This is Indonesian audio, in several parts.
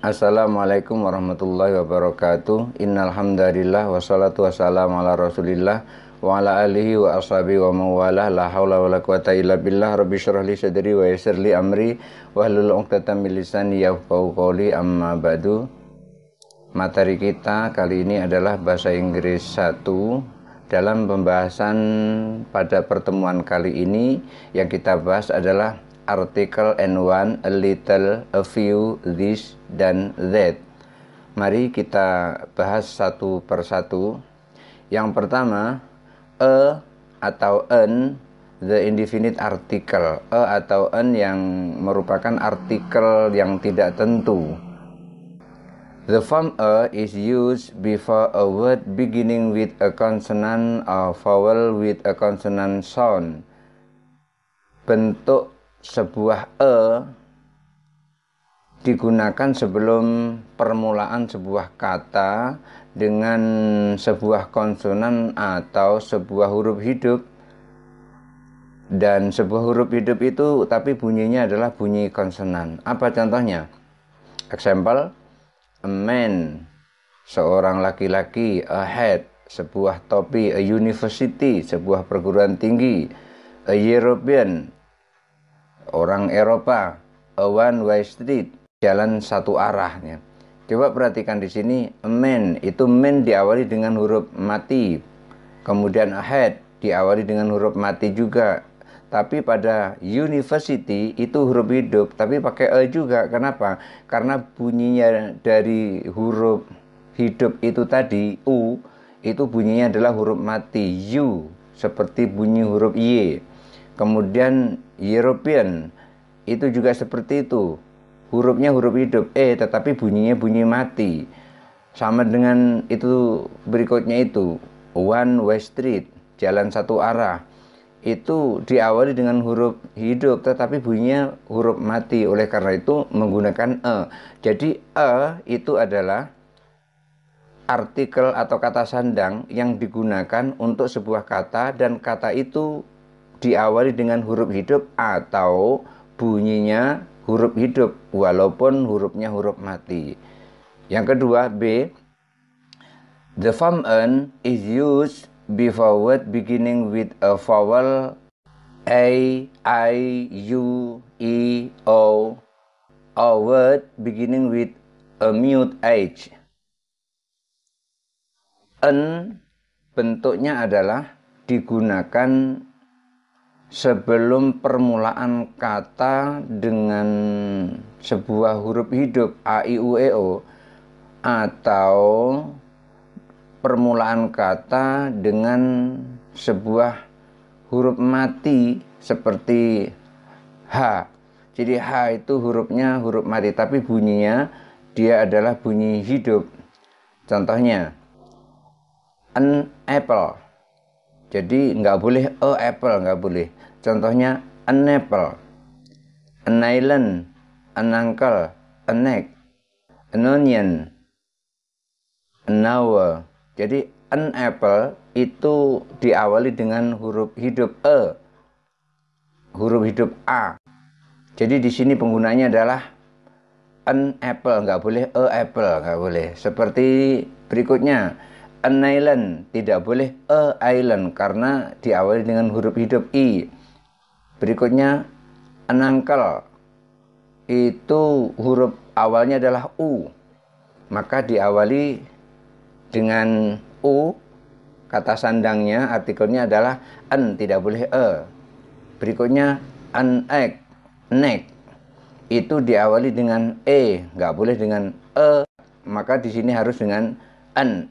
Assalamualaikum warahmatullahi wabarakatuh. Innalhamdalillah wassalatu wassalamu ala Rasulillah wa ala alihi wa ashabi wa mawalah la haula wala quwata illa billah rabbi syrah li sadri wa yassir li amri wa hlul 'uqdatam min lisani yafqahu qawli amma ba'du. Materi kita kali ini adalah bahasa Inggris 1 dalam pembahasan pada pertemuan kali ini yang kita bahas adalah artikel and one, a little, a few, this, dan that. Mari kita bahas satu persatu. Yang pertama, a e atau an, the indefinite article. A e atau an yang merupakan artikel yang tidak tentu. The form a e is used before a word beginning with a consonant or vowel with a consonant sound. Bentuk sebuah e digunakan sebelum permulaan sebuah kata dengan sebuah konsonan atau sebuah huruf hidup dan sebuah huruf hidup itu tapi bunyinya adalah bunyi konsonan apa contohnya example a man seorang laki-laki a head sebuah topi a university sebuah perguruan tinggi a European orang Eropa, a one way street, jalan satu arah ya. Coba perhatikan di sini Men itu Men diawali dengan huruf mati. Kemudian ahead diawali dengan huruf mati juga. Tapi pada university itu huruf hidup, tapi pakai e juga. Kenapa? Karena bunyinya dari huruf hidup itu tadi u itu bunyinya adalah huruf mati u seperti bunyi huruf y. Kemudian European itu juga seperti itu. Hurufnya huruf hidup E tetapi bunyinya bunyi mati. Sama dengan itu berikutnya itu one way street, jalan satu arah. Itu diawali dengan huruf hidup tetapi bunyinya huruf mati. Oleh karena itu menggunakan e. Jadi e itu adalah artikel atau kata sandang yang digunakan untuk sebuah kata dan kata itu diawali dengan huruf hidup atau bunyinya huruf hidup walaupun hurufnya huruf mati. Yang kedua B The form an is used before word beginning with a vowel a, i, u, e, o or word beginning with a mute h. N bentuknya adalah digunakan sebelum permulaan kata dengan sebuah huruf hidup a i u e o atau permulaan kata dengan sebuah huruf mati seperti h. Jadi h itu hurufnya huruf mati tapi bunyinya dia adalah bunyi hidup. Contohnya an apple jadi nggak boleh a oh, apple, nggak boleh. Contohnya an apple, an island, an uncle, an egg, an onion, an hour. Jadi an apple itu diawali dengan huruf hidup e, huruf hidup a. Jadi di sini penggunanya adalah an apple, nggak boleh a e, apple, nggak boleh. Seperti berikutnya, an island tidak boleh a island karena diawali dengan huruf hidup i berikutnya uncle itu huruf awalnya adalah u maka diawali dengan u kata sandangnya artikelnya adalah an tidak boleh e berikutnya an egg neck itu diawali dengan e nggak boleh dengan e maka di sini harus dengan an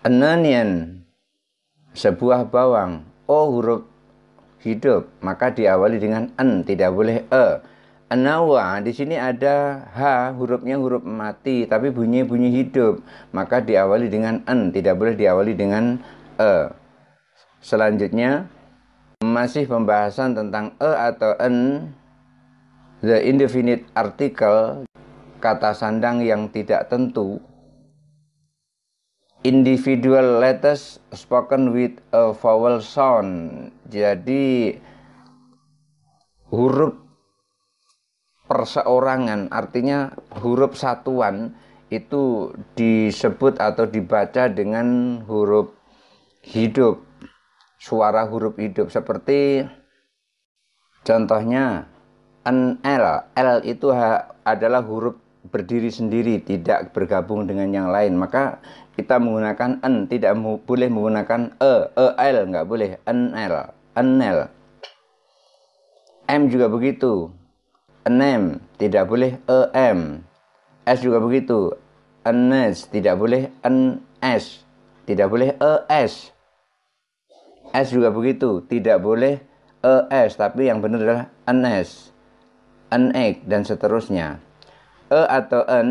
Ananian, sebuah bawang. O oh, huruf hidup, maka diawali dengan en, tidak boleh e. Anawa, di sini ada h, hurufnya huruf mati, tapi bunyi bunyi hidup, maka diawali dengan en, tidak boleh diawali dengan e. Selanjutnya, masih pembahasan tentang e atau en, the indefinite article, kata sandang yang tidak tentu, individual letters spoken with a vowel sound. Jadi huruf perseorangan artinya huruf satuan itu disebut atau dibaca dengan huruf hidup. Suara huruf hidup seperti contohnya an L. L itu adalah huruf berdiri sendiri, tidak bergabung dengan yang lain. Maka kita menggunakan n tidak boleh menggunakan e e l nggak boleh n l n l m juga begitu nem tidak boleh e m s juga begitu ns tidak boleh n s tidak boleh e s s juga begitu tidak boleh e s tapi yang benar adalah ns n dan seterusnya e atau n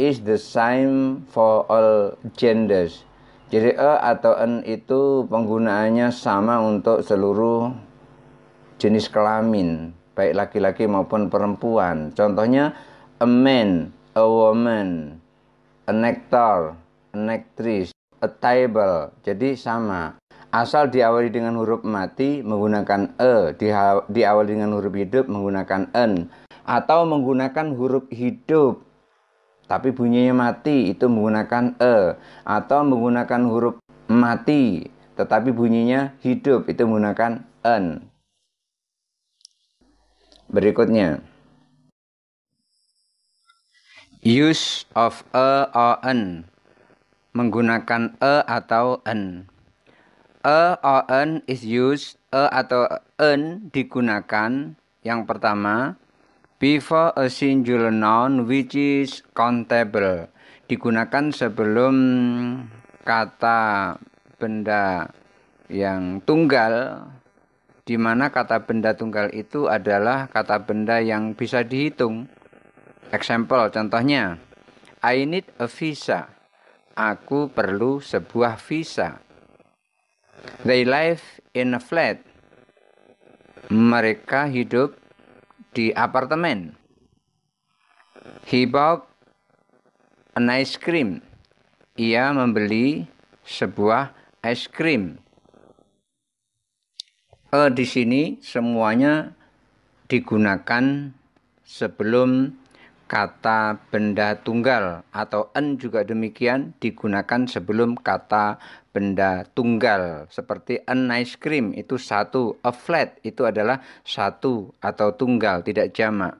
is the same for all genders. Jadi e atau n itu penggunaannya sama untuk seluruh jenis kelamin, baik laki-laki maupun perempuan. Contohnya a man, a woman, a actor, an actress, a table. Jadi sama. Asal diawali dengan huruf mati menggunakan e, diawali dengan huruf hidup menggunakan n, atau menggunakan huruf hidup tapi bunyinya mati itu menggunakan e atau menggunakan huruf mati tetapi bunyinya hidup itu menggunakan en. Berikutnya use of e or n, menggunakan e atau en. E or n is used e atau en digunakan yang pertama before a singular noun which is countable digunakan sebelum kata benda yang tunggal di mana kata benda tunggal itu adalah kata benda yang bisa dihitung. Example contohnya I need a visa. Aku perlu sebuah visa. They live in a flat. Mereka hidup di apartemen. He bought an ice cream. Ia membeli sebuah es krim. E eh, di sini semuanya digunakan sebelum kata benda tunggal atau en juga demikian digunakan sebelum kata benda tunggal seperti an ice cream itu satu, a flat itu adalah satu atau tunggal, tidak jamak.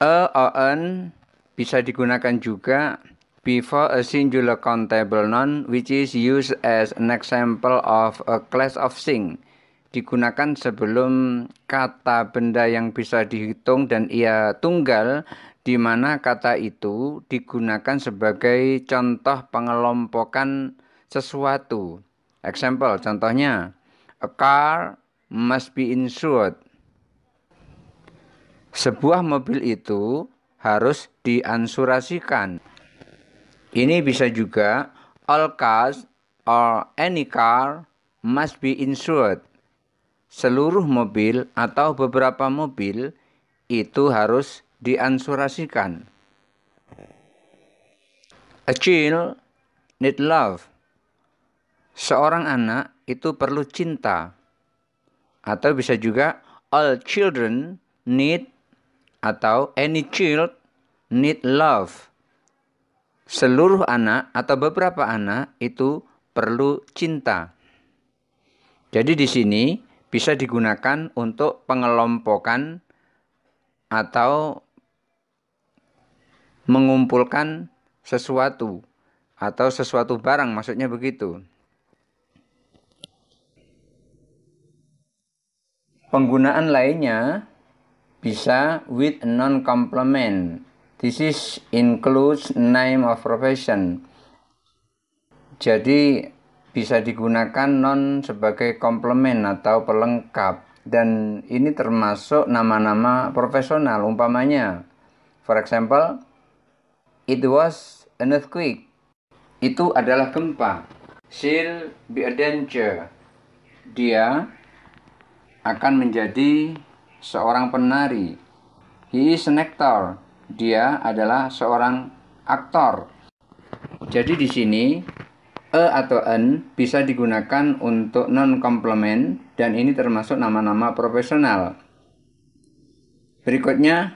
A or an bisa digunakan juga before a singular countable noun which is used as an example of a class of thing digunakan sebelum kata benda yang bisa dihitung dan ia tunggal di mana kata itu digunakan sebagai contoh pengelompokan sesuatu. Example, contohnya, a car must be insured. Sebuah mobil itu harus diansurasikan. Ini bisa juga all cars or any car must be insured. Seluruh mobil atau beberapa mobil itu harus diansurasikan. A child need love. Seorang anak itu perlu cinta. Atau bisa juga all children need atau any child need love. Seluruh anak atau beberapa anak itu perlu cinta. Jadi di sini bisa digunakan untuk pengelompokan atau mengumpulkan sesuatu atau sesuatu barang, maksudnya begitu. Penggunaan lainnya bisa with non complement. This is includes name of profession. Jadi bisa digunakan non sebagai komplement atau pelengkap dan ini termasuk nama-nama profesional umpamanya. For example, It was an earthquake. Itu adalah gempa. She'll be a danger. Dia akan menjadi seorang penari. He is an actor. Dia adalah seorang aktor. Jadi di sini e atau an bisa digunakan untuk non komplement dan ini termasuk nama-nama profesional. Berikutnya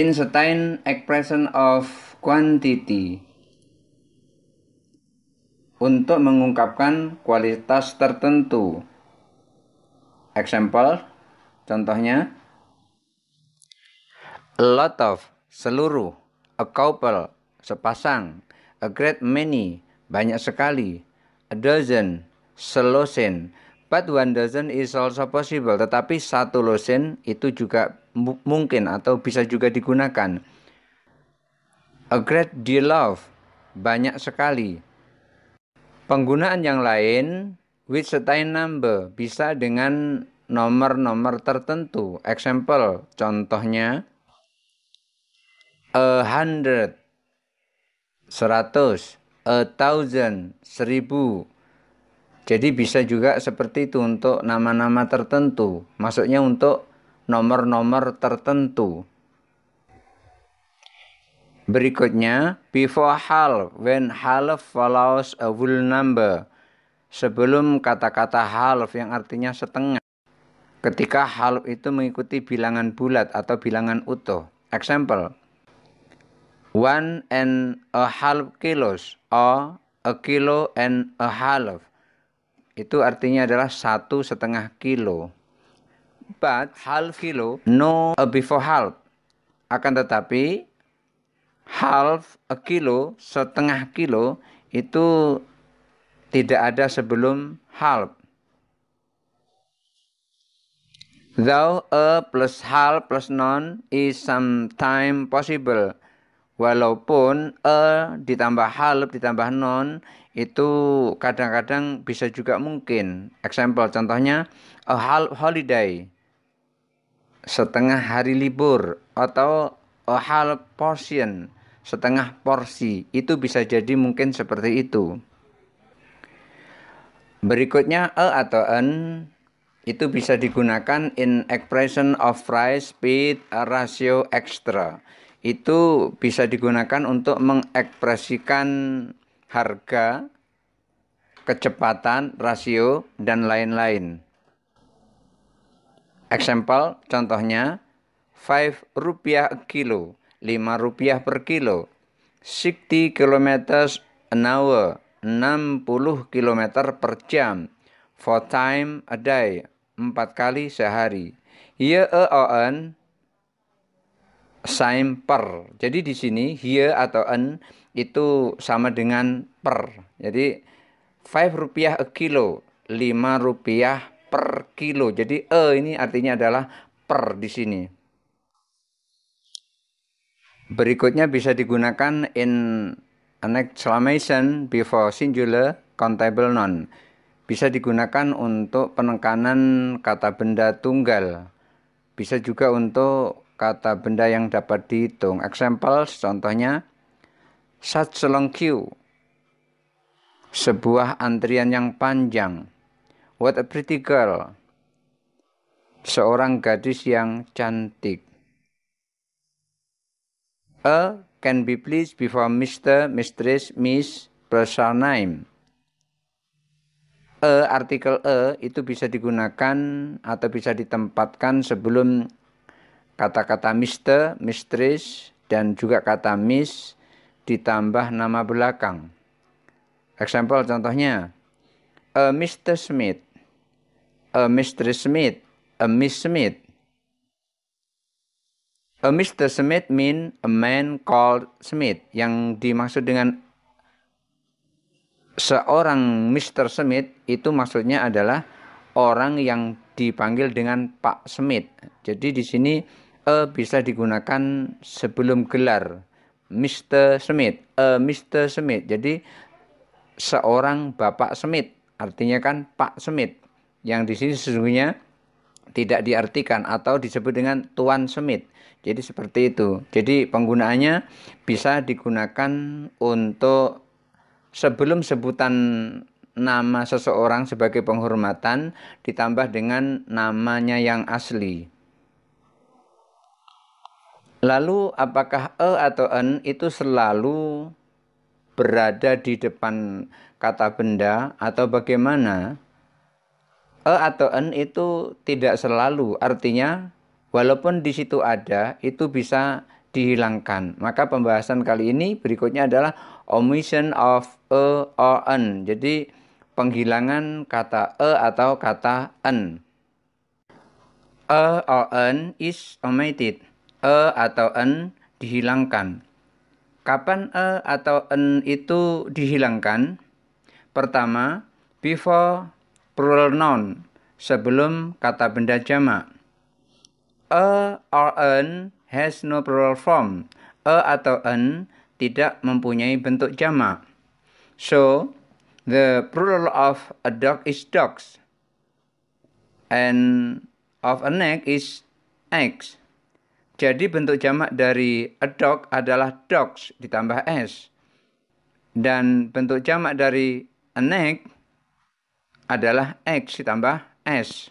in certain expression of quantity untuk mengungkapkan kualitas tertentu. Example, contohnya a lot of, seluruh, a couple, sepasang, a great many, banyak sekali, a dozen, selosen, but one dozen is also possible, tetapi satu losen itu juga mungkin atau bisa juga digunakan. A great deal of banyak sekali. Penggunaan yang lain with certain number bisa dengan nomor-nomor tertentu. Example, contohnya a hundred, seratus, a thousand, seribu. Jadi bisa juga seperti itu untuk nama-nama tertentu. Maksudnya untuk nomor-nomor tertentu. Berikutnya, before hal, when half follows a whole number. Sebelum kata-kata half yang artinya setengah. Ketika half itu mengikuti bilangan bulat atau bilangan utuh. Example, one and a half kilos or a kilo and a half. Itu artinya adalah satu setengah kilo but half kilo no before half akan tetapi half a kilo setengah kilo itu tidak ada sebelum half though a plus half plus non is sometime possible walaupun a ditambah half ditambah non itu kadang-kadang bisa juga mungkin example contohnya a half holiday setengah hari libur atau a half portion setengah porsi itu bisa jadi mungkin seperti itu berikutnya a atau an itu bisa digunakan in expression of price speed ratio extra itu bisa digunakan untuk mengekspresikan harga kecepatan rasio dan lain-lain Example, contohnya, 5 rupiah a kilo, 5 rupiah per kilo, 60 km an hour, 60 km per jam, 4 time a day, 4 kali sehari. Here a or an sign per. Jadi di sini here atau an itu sama dengan per. Jadi 5 rupiah a kilo, 5 rupiah per kilo. Jadi e ini artinya adalah per di sini. Berikutnya bisa digunakan in an exclamation before singular countable noun. Bisa digunakan untuk penekanan kata benda tunggal. Bisa juga untuk kata benda yang dapat dihitung. Examples contohnya such a long queue. Sebuah antrian yang panjang. What a pretty girl. Seorang gadis yang cantik. A can be placed before Mr, Mistress, Miss, plus surname. A artikel E itu bisa digunakan atau bisa ditempatkan sebelum kata-kata Mr, Mistress, dan juga kata Miss ditambah nama belakang. Example contohnya, A e, Mr. Smith a Mr. Smith, a Miss Smith. A Mr. Smith mean a man called Smith. Yang dimaksud dengan seorang Mr. Smith itu maksudnya adalah orang yang dipanggil dengan Pak Smith. Jadi di sini a bisa digunakan sebelum gelar Mr. Smith, a Mr. Smith. Jadi seorang Bapak Smith, artinya kan Pak Smith yang di sini sesungguhnya tidak diartikan atau disebut dengan tuan semit. Jadi seperti itu. Jadi penggunaannya bisa digunakan untuk sebelum sebutan nama seseorang sebagai penghormatan ditambah dengan namanya yang asli. Lalu apakah e atau en itu selalu berada di depan kata benda atau bagaimana? e atau en itu tidak selalu artinya walaupun di situ ada itu bisa dihilangkan. Maka pembahasan kali ini berikutnya adalah omission of e or n Jadi penghilangan kata e atau kata en. e or n is omitted. E atau en dihilangkan. Kapan e atau en itu dihilangkan? Pertama, before plural noun sebelum kata benda jamak. A or an has no plural form. A atau an tidak mempunyai bentuk jamak. So, the plural of a dog is dogs. And of an egg is eggs. Jadi bentuk jamak dari a dog adalah dogs ditambah s. Dan bentuk jamak dari an egg adalah X ditambah S.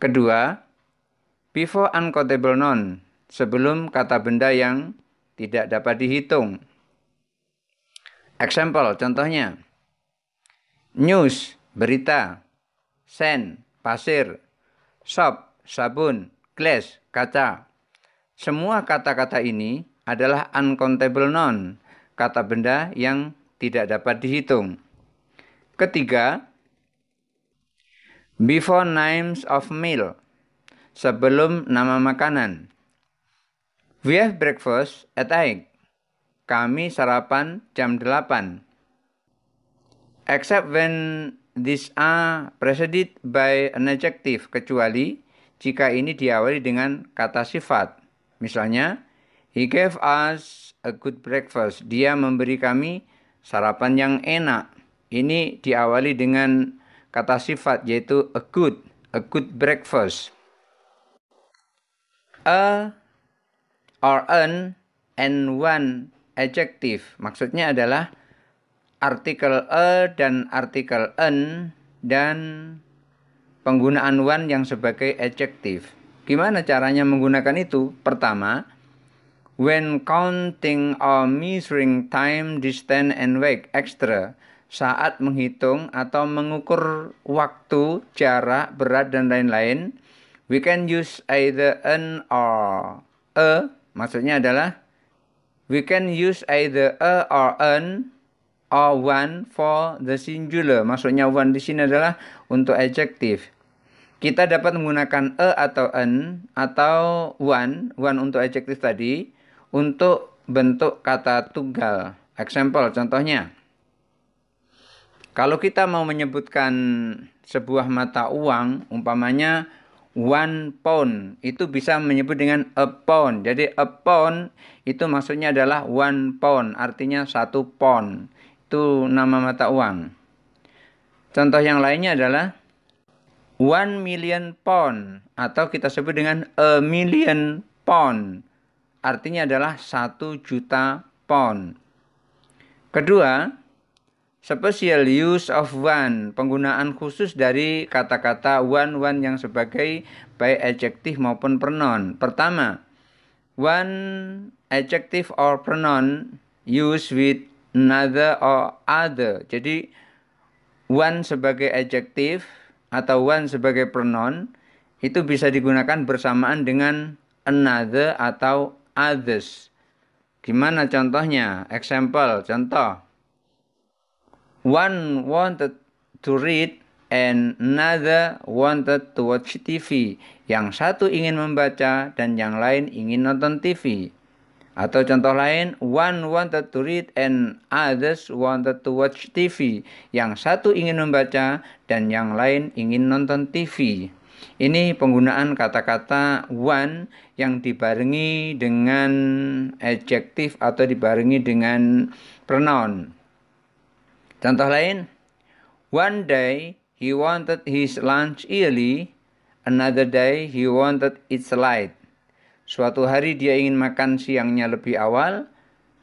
Kedua, before uncountable noun, sebelum kata benda yang tidak dapat dihitung. Example, contohnya. News, berita. Sand, pasir. Shop, sabun. Glass, kaca. Semua kata-kata ini adalah uncountable noun, kata benda yang tidak dapat dihitung. Ketiga, before names of meal, sebelum nama makanan. We have breakfast at 8. Kami sarapan jam delapan. Except when this are preceded by an adjective, kecuali jika ini diawali dengan kata sifat. Misalnya, he gave us a good breakfast. Dia memberi kami sarapan yang enak. Ini diawali dengan kata sifat yaitu a good, a good breakfast. A or an and one adjective. Maksudnya adalah artikel a dan artikel an dan penggunaan one yang sebagai adjective. Gimana caranya menggunakan itu? Pertama, when counting or measuring time, distance, and weight, extra saat menghitung atau mengukur waktu, jarak, berat, dan lain-lain, we can use either an or a, maksudnya adalah we can use either a or an or one for the singular. Maksudnya one di sini adalah untuk adjective. Kita dapat menggunakan a atau an atau one, one untuk adjective tadi untuk bentuk kata tunggal. Example contohnya kalau kita mau menyebutkan sebuah mata uang, umpamanya one pound, itu bisa menyebut dengan a pound. Jadi a pound itu maksudnya adalah one pound, artinya satu pound. Itu nama mata uang. Contoh yang lainnya adalah one million pound atau kita sebut dengan a million pound. Artinya adalah satu juta pound. Kedua, special use of one, penggunaan khusus dari kata-kata one one yang sebagai baik adjektif maupun pronoun. Pertama, one adjective or pronoun used with another or other. Jadi one sebagai adjektif atau one sebagai pronoun itu bisa digunakan bersamaan dengan another atau others. Gimana contohnya? Example, contoh. One wanted to read and another wanted to watch TV. Yang satu ingin membaca dan yang lain ingin nonton TV. Atau contoh lain, one wanted to read and others wanted to watch TV. Yang satu ingin membaca dan yang lain ingin nonton TV. Ini penggunaan kata-kata one yang dibarengi dengan adjektif atau dibarengi dengan pronoun. Contoh lain, one day he wanted his lunch early, another day he wanted it light. Suatu hari dia ingin makan siangnya lebih awal,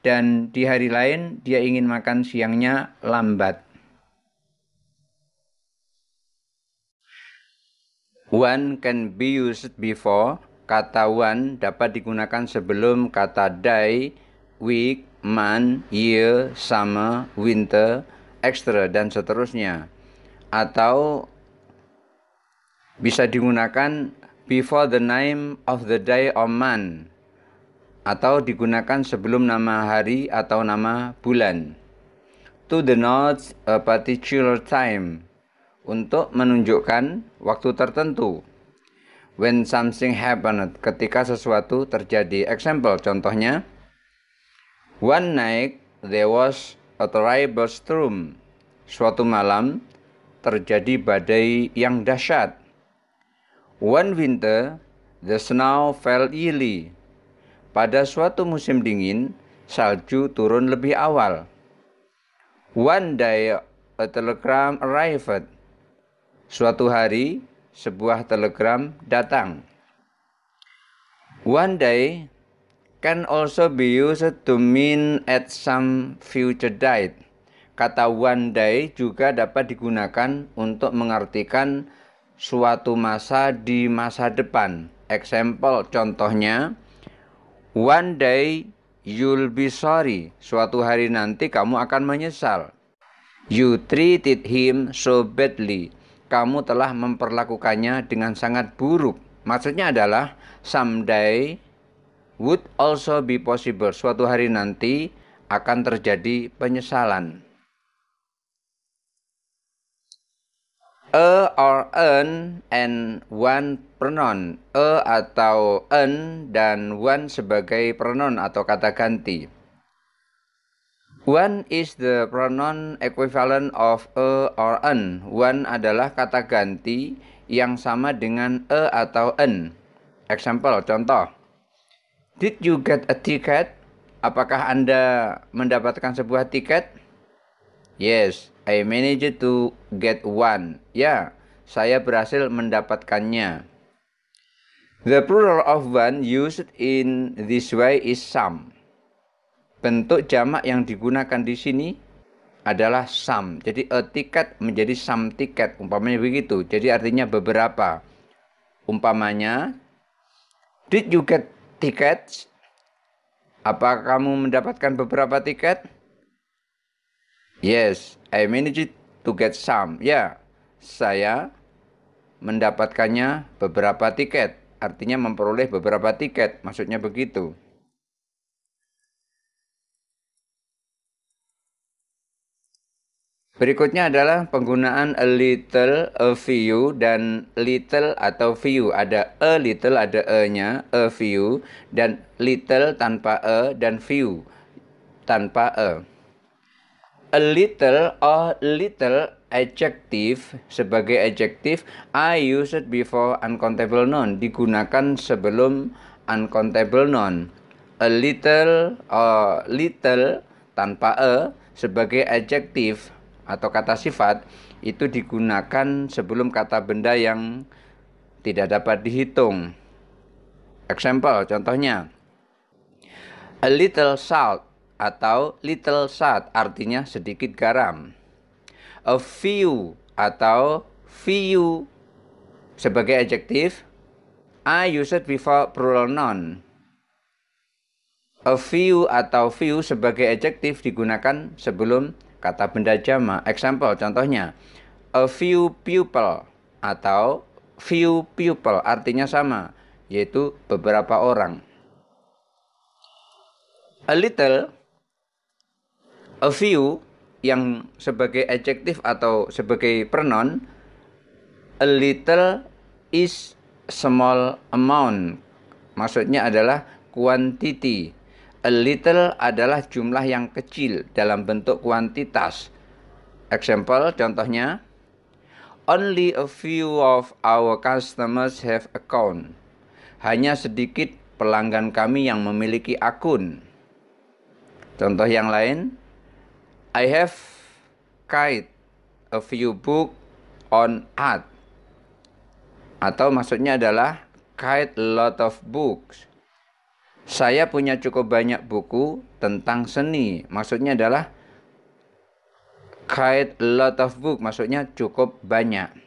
dan di hari lain dia ingin makan siangnya lambat. One can be used before, kata one dapat digunakan sebelum kata day, week, month, year, summer, winter, ekstra dan seterusnya atau bisa digunakan before the name of the day or month atau digunakan sebelum nama hari atau nama bulan to denote a particular time untuk menunjukkan waktu tertentu when something happened ketika sesuatu terjadi example contohnya one night there was atau storm, Suatu malam terjadi badai yang dahsyat. One winter, the snow fell early. Pada suatu musim dingin, salju turun lebih awal. One day a telegram arrived. Suatu hari, sebuah telegram datang. One day can also be used to mean at some future date. Kata one day juga dapat digunakan untuk mengartikan suatu masa di masa depan. Example contohnya one day you'll be sorry. Suatu hari nanti kamu akan menyesal. You treated him so badly. Kamu telah memperlakukannya dengan sangat buruk. Maksudnya adalah someday would also be possible. Suatu hari nanti akan terjadi penyesalan. a or an and one pronoun a atau an dan one sebagai pronoun atau kata ganti one is the pronoun equivalent of a or an one adalah kata ganti yang sama dengan a atau an example contoh Did you get a ticket? Apakah Anda mendapatkan sebuah tiket? Yes, I managed to get one. Ya, saya berhasil mendapatkannya. The plural of one used in this way is some. Bentuk jamak yang digunakan di sini adalah some. Jadi a ticket menjadi some ticket, umpamanya begitu. Jadi artinya beberapa. Umpamanya, did you get tiket? Apa kamu mendapatkan beberapa tiket? Yes, I managed to get some. Ya, saya mendapatkannya beberapa tiket. Artinya memperoleh beberapa tiket, maksudnya begitu. Berikutnya adalah penggunaan a little, a few, dan little atau few. Ada a little, ada e-nya, a few, dan little tanpa e, dan few tanpa e. A little or little adjective sebagai adjective I use it before uncountable noun digunakan sebelum uncountable noun. A little or little tanpa e sebagai adjective atau kata sifat itu digunakan sebelum kata benda yang tidak dapat dihitung. Example, contohnya, a little salt atau little salt artinya sedikit garam. A few atau few sebagai adjektif, I use it before plural noun. A few atau few sebagai adjektif digunakan sebelum Kata benda jama, example contohnya a few people atau few people artinya sama, yaitu beberapa orang. A little, a few yang sebagai adjektif atau sebagai pronoun a little is small amount. Maksudnya adalah quantity A little adalah jumlah yang kecil dalam bentuk kuantitas. Example, contohnya, Only a few of our customers have account. Hanya sedikit pelanggan kami yang memiliki akun. Contoh yang lain, I have kite a few book on art. Atau maksudnya adalah kite a lot of books saya punya cukup banyak buku tentang seni. Maksudnya adalah kait lot of book, maksudnya cukup banyak.